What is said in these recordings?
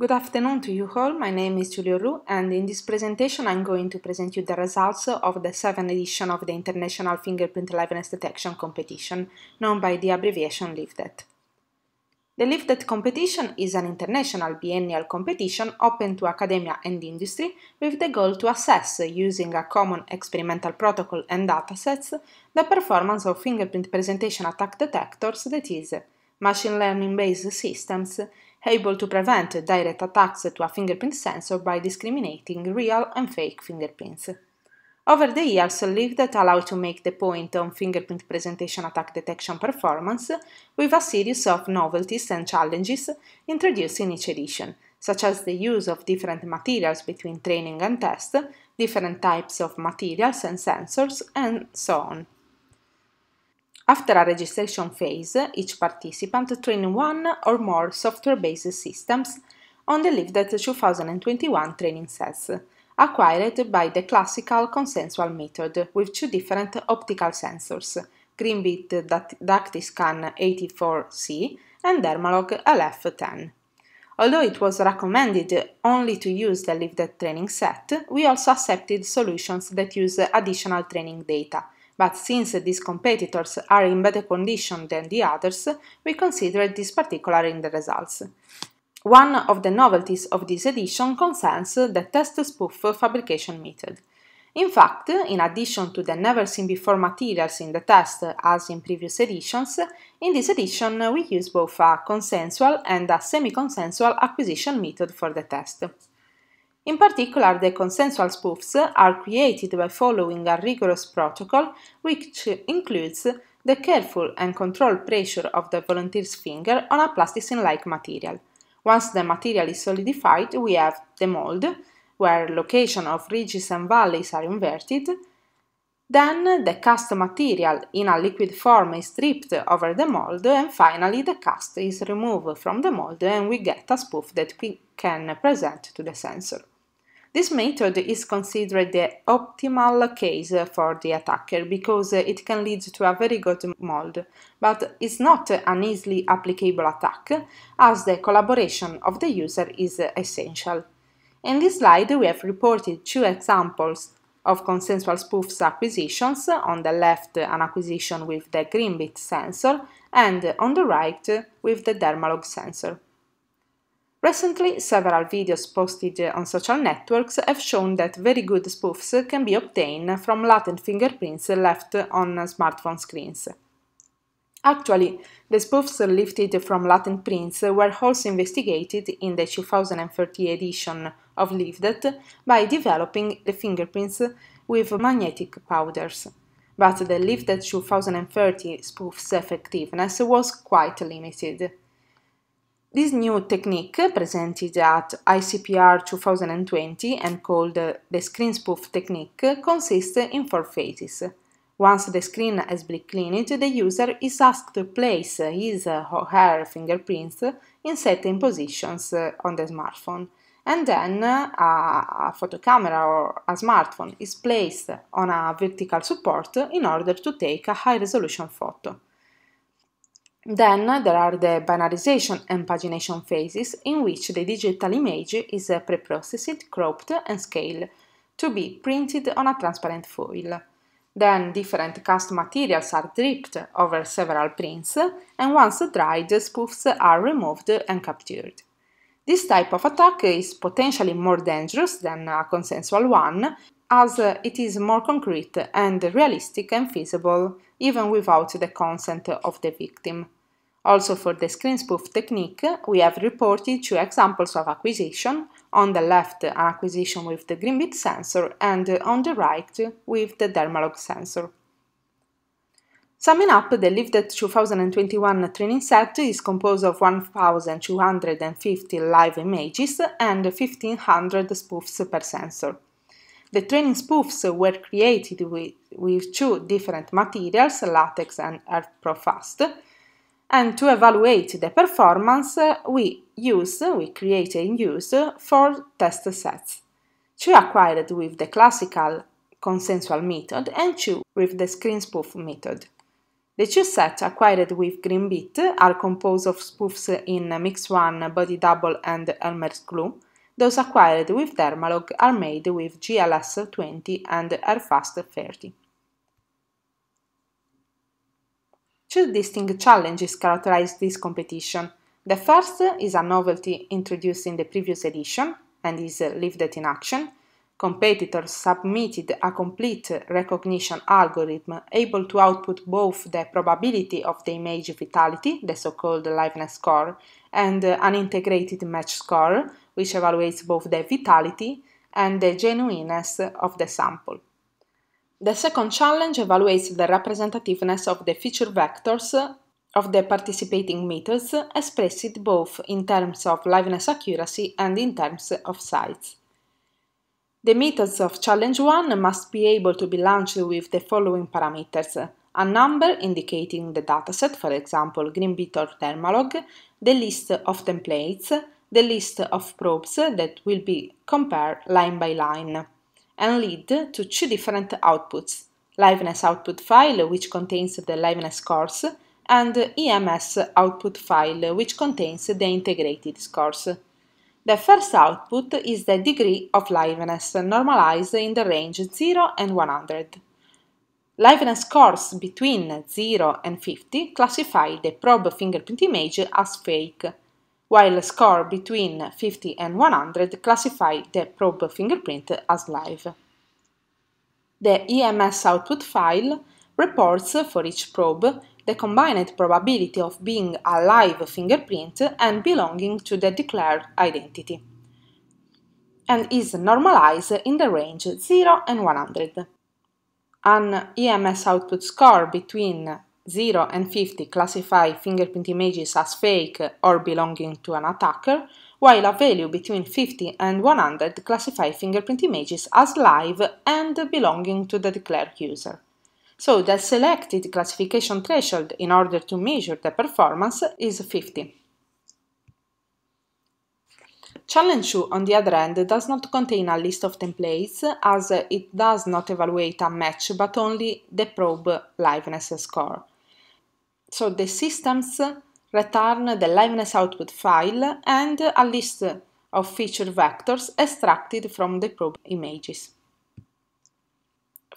Good afternoon to you all, my name is Giulio Roux and in this presentation I'm going to present you the results of the 7th edition of the International Fingerprint Liveness Detection competition, known by the abbreviation LIFDET. The LIFDET competition is an international biennial competition open to academia and industry with the goal to assess, using a common experimental protocol and datasets, the performance of fingerprint presentation attack detectors, that is, machine learning-based systems, able to prevent direct attacks to a fingerprint sensor by discriminating real and fake fingerprints. Over the years, that allowed to make the point on fingerprint presentation attack detection performance with a series of novelties and challenges introduced in each edition, such as the use of different materials between training and test, different types of materials and sensors, and so on. After a registration phase, each participant trained one or more software-based systems on the live 2021 training sets, acquired by the classical consensual method with two different optical sensors, Greenbit DactiScan 84C and Dermalog LF10. Although it was recommended only to use the LiveDet training set, we also accepted solutions that use additional training data – but since these competitors are in better condition than the others, we consider this particular in the results. One of the novelties of this edition concerns the test spoof fabrication method. In fact, in addition to the never seen before materials in the test as in previous editions, in this edition we use both a consensual and a semi-consensual acquisition method for the test. In particular, the consensual spoofs are created by following a rigorous protocol which includes the careful and controlled pressure of the volunteer's finger on a plasticine-like material. Once the material is solidified, we have the mold, where location of ridges and valleys are inverted, then the cast material in a liquid form is stripped over the mold and finally the cast is removed from the mold and we get a spoof that we can present to the sensor. This method is considered the optimal case for the attacker because it can lead to a very good mold, but is not an easily applicable attack as the collaboration of the user is essential. In this slide we have reported two examples of consensual spoofs acquisitions, on the left an acquisition with the Greenbit sensor and on the right with the Dermalog sensor. Recently, several videos posted on social networks have shown that very good spoofs can be obtained from latent fingerprints left on smartphone screens. Actually, the spoofs lifted from latent prints were also investigated in the 2030 edition of LiveDat by developing the fingerprints with magnetic powders. But the LiveDat 2030 spoof's effectiveness was quite limited. This new technique presented at ICPR 2020 and called the screen spoof technique consists in four phases. Once the screen has been cleaned, the user is asked to place his or her fingerprints in certain positions on the smartphone, and then uh, a photo camera or a smartphone is placed on a vertical support in order to take a high resolution photo. Then there are the binarization and pagination phases in which the digital image is preprocessed, cropped and scaled to be printed on a transparent foil. Then different cast materials are dripped over several prints and once dried spoofs are removed and captured. This type of attack is potentially more dangerous than a consensual one, as it is more concrete and realistic and feasible, even without the consent of the victim. Also for the screen spoof technique, we have reported two examples of acquisition, on the left an acquisition with the green bit sensor and on the right with the Dermalog sensor. Summing up, the lifted 2021 training set is composed of 1250 live images and 1500 spoofs per sensor. The training spoofs were created with, with two different materials, latex and AirProFast, and to evaluate the performance, we use, we create and use four test sets, two acquired with the classical consensual method and two with the screen spoof method. The two sets acquired with Beat are composed of spoofs in Mix One, Body Double, and Elmer's Glue. Those acquired with Thermalog are made with GLS 20 and Airfast 30. Two distinct challenges characterize this competition. The first is a novelty introduced in the previous edition, and is Leave That in Action, competitors submitted a complete recognition algorithm able to output both the probability of the image vitality, the so-called liveness score, and uh, an integrated match score, which evaluates both the vitality and the genuineness of the sample. The second challenge evaluates the representativeness of the feature vectors of the participating methods expressed both in terms of liveness accuracy and in terms of size. The methods of challenge 1 must be able to be launched with the following parameters. A number indicating the dataset, for example Green Beetle Thermalog, the list of templates, the list of probes that will be compared line by line, and lead to two different outputs, liveness output file which contains the liveness scores and EMS output file which contains the integrated scores. The first output is the degree of liveness normalized in the range 0 and 100. Liveness scores between 0 and 50 classify the probe fingerprint image as fake, while score between 50 and 100 classify the probe fingerprint as live. The EMS output file reports for each probe the combined probability of being a live fingerprint and belonging to the declared identity, and is normalized in the range 0 and 100. An EMS output score between 0 and 50 classify fingerprint images as fake or belonging to an attacker, while a value between 50 and 100 classify fingerprint images as live and belonging to the declared user. So the selected classification threshold in order to measure the performance is 50. Challenge 2, on the other hand, does not contain a list of templates as it does not evaluate a match but only the probe liveness score. So the systems return the liveness output file and a list of feature vectors extracted from the probe images.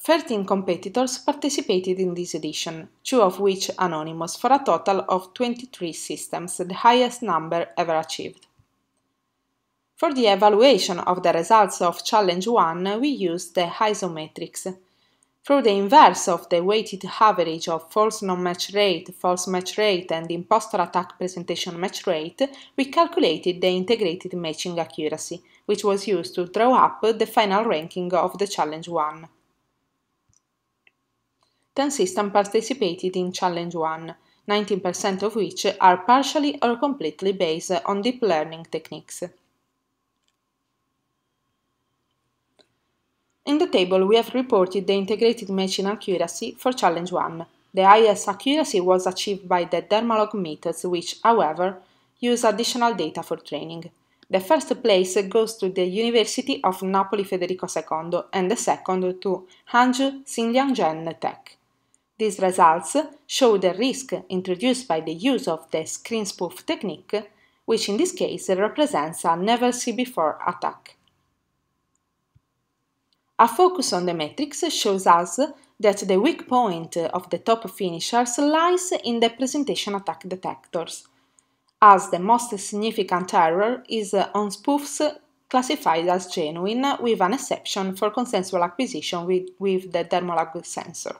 13 competitors participated in this edition, two of which anonymous, for a total of 23 systems, the highest number ever achieved. For the evaluation of the results of Challenge 1, we used the isometrics. Through the inverse of the weighted average of false non-match rate, false match rate and impostor attack presentation match rate, we calculated the integrated matching accuracy, which was used to draw up the final ranking of the Challenge 1. 10 systems participated in Challenge 1, 19% of which are partially or completely based on deep learning techniques. In the table we have reported the integrated matching accuracy for challenge 1. The highest accuracy was achieved by the Dermalog methods which, however, use additional data for training. The first place goes to the University of Napoli Federico II and the second to Hangzhou Xinliang Gen Tech. These results show the risk introduced by the use of the screen spoof technique, which in this case represents a never-see-before attack. A focus on the matrix shows us that the weak point of the top finishers lies in the presentation attack detectors, as the most significant error is on spoofs classified as genuine with an exception for consensual acquisition with, with the Dermolab sensor.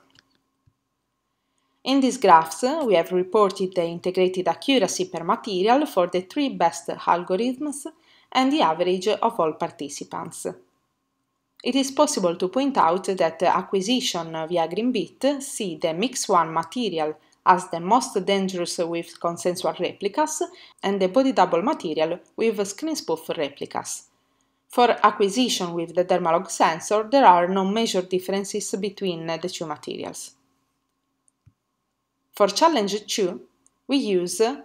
In these graphs, we have reported the integrated accuracy per material for the three best algorithms and the average of all participants. It is possible to point out that acquisition via GreenBit see the Mix1 material as the most dangerous with consensual replicas and the body double material with screen spoof replicas. For acquisition with the Dermalog sensor, there are no major differences between the two materials. For challenge 2, we use uh,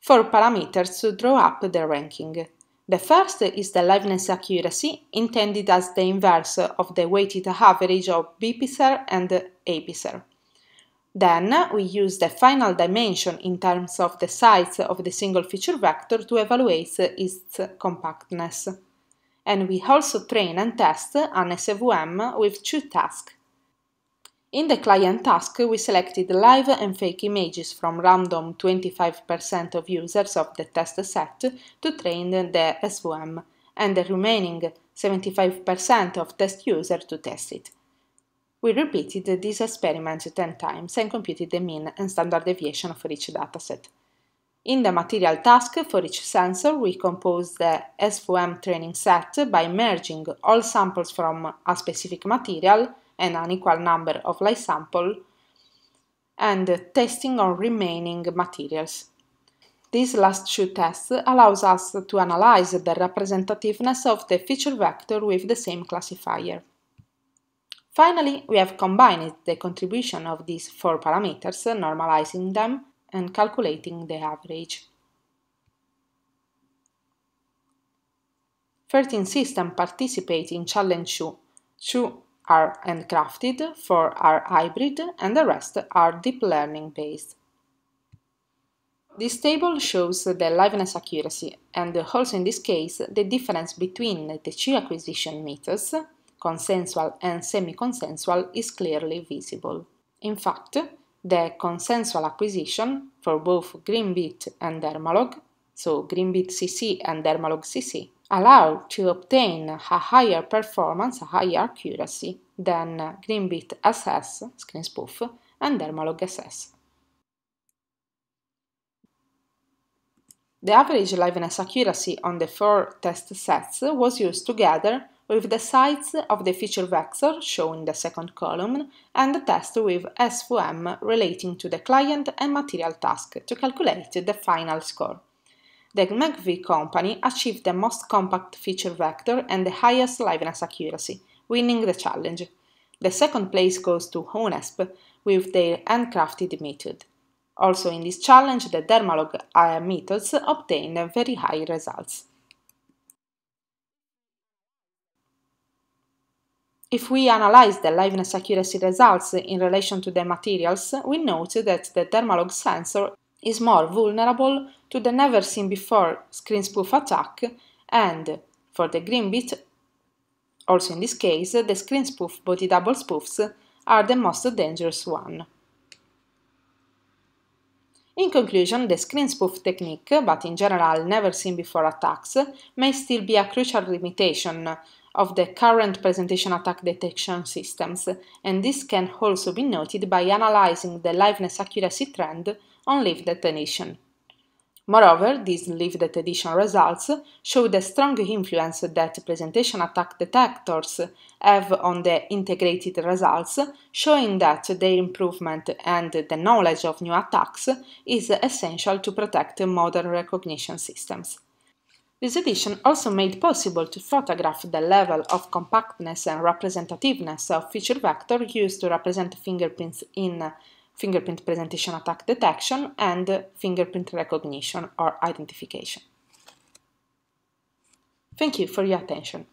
four parameters to draw up the ranking. The first is the liveness accuracy, intended as the inverse of the weighted average of BPSER and APSER. Then uh, we use the final dimension in terms of the size of the single feature vector to evaluate its compactness. And we also train and test an SVM with two tasks, in the client task, we selected live and fake images from random 25% of users of the test set to train the SVM, and the remaining 75% of test users to test it. We repeated this experiment 10 times and computed the mean and standard deviation for each dataset. In the material task for each sensor, we composed the SVM training set by merging all samples from a specific material an unequal number of light sample and testing on remaining materials. This last two test allows us to analyze the representativeness of the feature vector with the same classifier. Finally, we have combined the contribution of these four parameters, normalizing them and calculating the average. 13 systems participate in Challenge 2, 2 are handcrafted, four are hybrid, and the rest are deep learning based. This table shows the liveness accuracy and also in this case the difference between the two acquisition methods, consensual and semi-consensual, is clearly visible. In fact, the consensual acquisition for both GreenBit and Dermalog, so GreenBit CC and Dermalog CC, allow to obtain a higher performance, a higher accuracy than GreenBit SS, Screen Spoof, and Dermalog SS. The average liveness accuracy on the four test sets was used together with the size of the feature vector, shown in the second column, and the test with SVM relating to the client and material task to calculate the final score the McV company achieved the most compact feature vector and the highest liveness accuracy, winning the challenge. The second place goes to Honesp with their handcrafted method. Also in this challenge, the Dermalog methods obtained very high results. If we analyze the liveness accuracy results in relation to the materials, we note that the Dermalog sensor is more vulnerable to the never seen before screen spoof attack and, for the green bit, also in this case, the screen spoof body double spoofs are the most dangerous one. In conclusion, the screen spoof technique, but in general never seen before attacks, may still be a crucial limitation of the current presentation attack detection systems, and this can also be noted by analyzing the liveness accuracy trend on leaf detonation. Moreover, these leaf detonation results show the strong influence that presentation attack detectors have on the integrated results, showing that their improvement and the knowledge of new attacks is essential to protect modern recognition systems. This edition also made possible to photograph the level of compactness and representativeness of feature vector used to represent fingerprints in fingerprint presentation attack detection and fingerprint recognition or identification. Thank you for your attention.